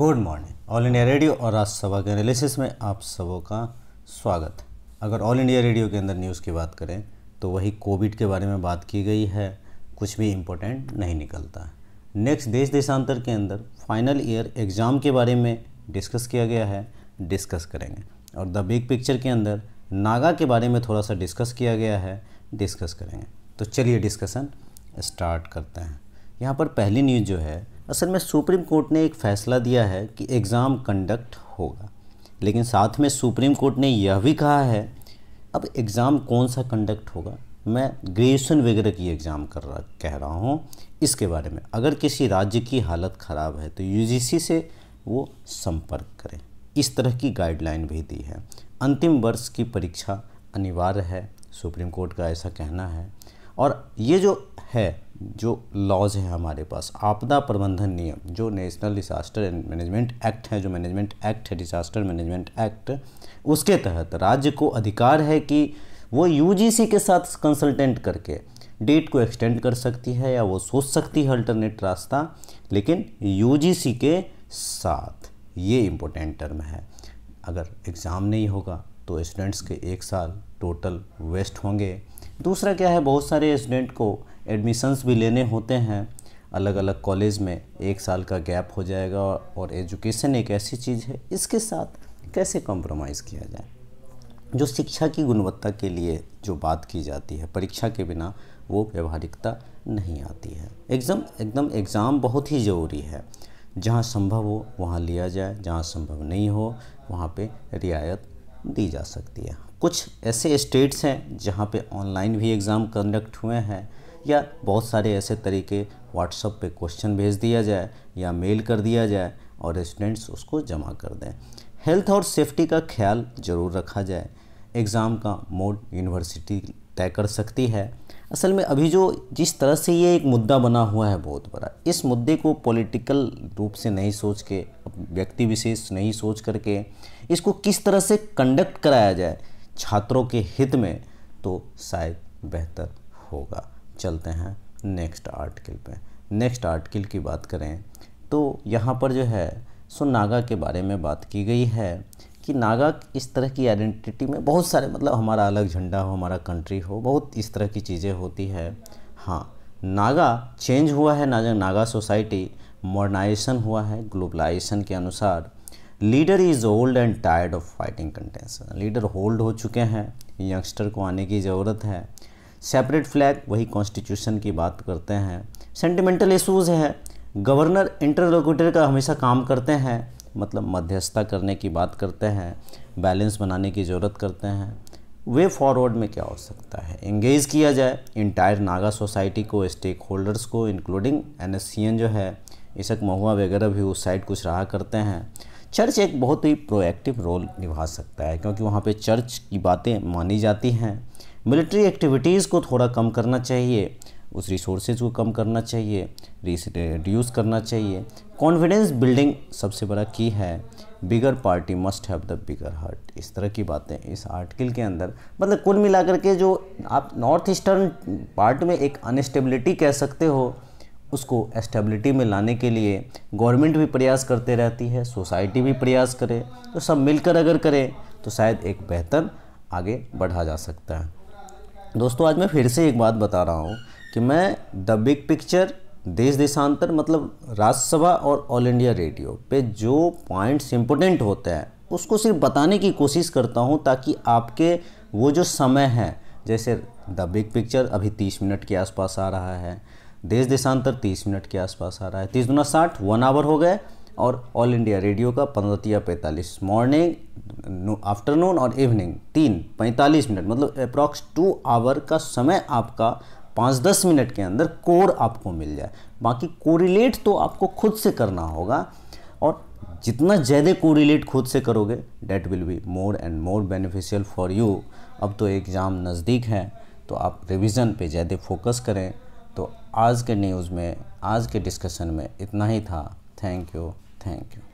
good morning All India Radio और आज सभा के एनालिसिस में आप सबों का स्वागत है अगर ऑल इंडिया रेडियो के अंदर न्यूज़ की बात करें तो वही कोविड के बारे में बात की गई है कुछ भी इम्पोर्टेंट नहीं निकलता है नेक्स्ट देश देशांतर के अंदर फाइनल ईयर एग्ज़ाम के बारे में डिस्कस किया गया है डिस्कस करेंगे और द बिग पिक्चर के अंदर नागा के बारे में थोड़ा सा डिस्कस किया गया है डिस्कस करेंगे तो चलिए डिस्कशन स्टार्ट करते हैं यहाँ पर पहली न्यूज़ जो है असल में सुप्रीम कोर्ट ने एक फ़ैसला दिया है कि एग्ज़ाम कंडक्ट होगा लेकिन साथ में सुप्रीम कोर्ट ने यह भी कहा है अब एग्ज़ाम कौन सा कंडक्ट होगा मैं ग्रेजुएशन वगैरह की एग्ज़ाम कर रहा कह रहा हूँ इसके बारे में अगर किसी राज्य की हालत ख़राब है तो यूजीसी से वो संपर्क करें इस तरह की गाइडलाइन भी दी है अंतिम वर्ष की परीक्षा अनिवार्य है सुप्रीम कोर्ट का ऐसा कहना है और ये जो है जो लॉज है हमारे पास आपदा प्रबंधन नियम जो नेशनल डिजास्टर मैनेजमेंट एक्ट है जो मैनेजमेंट एक्ट है डिजास्टर मैनेजमेंट एक्ट उसके तहत राज्य को अधिकार है कि वो यूजीसी के साथ कंसल्टेंट करके डेट को एक्सटेंड कर सकती है या वो सोच सकती है अल्टरनेट रास्ता लेकिन यूजीसी के साथ ये इम्पोर्टेंट टर्म है अगर एग्ज़ाम नहीं होगा तो स्टूडेंट्स के एक साल टोटल वेस्ट होंगे दूसरा क्या है बहुत सारे स्टूडेंट को एडमिशन्स भी लेने होते हैं अलग अलग कॉलेज में एक साल का गैप हो जाएगा और एजुकेशन एक ऐसी चीज़ है इसके साथ कैसे कॉम्प्रोमाइज़ किया जाए जो शिक्षा की गुणवत्ता के लिए जो बात की जाती है परीक्षा के बिना वो व्यवहारिकता नहीं आती है एग्ज़ाम एकदम एग्ज़ाम बहुत ही ज़रूरी है जहाँ संभव हो वहाँ लिया जाए जहाँ संभव नहीं हो वहाँ पे रियायत दी जा सकती है कुछ ऐसे स्टेट्स हैं जहाँ पे ऑनलाइन भी एग्ज़ाम कंडक्ट हुए हैं या बहुत सारे ऐसे तरीके व्हाट्सअप पे क्वेश्चन भेज दिया जाए या मेल कर दिया जाए और स्टूडेंट्स उसको जमा कर दें हेल्थ और सेफ्टी का ख्याल ज़रूर रखा जाए एग्ज़ाम का मोड यूनिवर्सिटी तय कर सकती है असल में अभी जो जिस तरह से ये एक मुद्दा बना हुआ है बहुत बड़ा इस मुद्दे को पॉलिटिकल रूप से नहीं सोच के व्यक्ति विशेष नहीं सोच करके इसको किस तरह से कंडक्ट कराया जाए छात्रों के हित में तो शायद बेहतर होगा चलते हैं नेक्स्ट आर्टिकल पे नेक्स्ट आर्टिकल की बात करें तो यहाँ पर जो है सो नागा के बारे में बात की गई है कि नागा इस तरह की आइडेंटिटी में बहुत सारे मतलब हमारा अलग झंडा हो हमारा कंट्री हो बहुत इस तरह की चीज़ें होती है हाँ नागा चेंज हुआ है नागा नागा सोसाइटी मॉडर्नाइजेशन हुआ है ग्लोबलाइजेशन के अनुसार leader is old and tired of fighting contention leader hold हो चुके हैं यंगस्टर को आने की ज़रूरत है सेपरेट फ्लैग वही कॉन्स्टिट्यूशन की बात करते हैं सेंटिमेंटल इशूज़ है गवर्नर इंटरलोक्यूटर का हमेशा काम करते हैं मतलब मध्यस्थता करने की बात करते हैं बैलेंस बनाने की ज़रूरत करते हैं वे फॉरवर्ड में क्या हो सकता है इंगेज किया जाए इंटायर नागा सोसाइटी को स्टेक होल्डर्स को इंक्लूडिंग एन जो है इसक महुआ वगैरह भी उस साइड कुछ रहा करते हैं चर्च एक बहुत ही प्रोएक्टिव रोल निभा सकता है क्योंकि वहाँ पे चर्च की बातें मानी जाती हैं मिलिट्री एक्टिविटीज़ को थोड़ा कम करना चाहिए उस रिसोर्सेज को कम करना चाहिए रिड्यूस करना चाहिए कॉन्फिडेंस बिल्डिंग सबसे बड़ा की है bigger party must have the bigger heart इस तरह की बातें इस आर्टिकल के अंदर मतलब कुल मिलाकर के जो आप नॉर्थ ईस्टर्न पार्ट में एक अनस्टेबिलिटी कह सकते हो उसको स्टेबिलिटी में लाने के लिए गवर्नमेंट भी प्रयास करते रहती है सोसाइटी भी प्रयास करे तो सब मिलकर अगर करें तो शायद एक बेहतर आगे बढ़ा जा सकता है दोस्तों आज मैं फिर से एक बात बता रहा हूँ कि मैं द बिग पिक्चर देश देशांतर मतलब राज्यसभा और ऑल इंडिया रेडियो पे जो पॉइंट्स इम्पोर्टेंट होते हैं उसको सिर्फ बताने की कोशिश करता हूँ ताकि आपके वो जो समय है जैसे द बिग पिक्चर अभी तीस मिनट के आसपास आ रहा है देश देशांतर तीस मिनट के आसपास आ रहा है तीस दुना साठ वन आवर हो गए और ऑल इंडिया रेडियो का पंद्रतिया पैंतालीस मॉर्निंग आफ्टरनून और इवनिंग तीन पैंतालीस मिनट मतलब अप्रॉक्स टू आवर का समय आपका पाँच दस मिनट के अंदर कोर आपको मिल जाए बाकी कोरिलेट तो आपको खुद से करना होगा और जितना ज़्यादा कोरिलेट खुद से करोगे that will be more and more beneficial for you अब तो एग्ज़ाम नज़दीक है तो आप रिविज़न पे ज़्यादा फोकस करें तो आज के न्यूज़ में आज के डिस्कशन में इतना ही था थैंक यू थैंक यू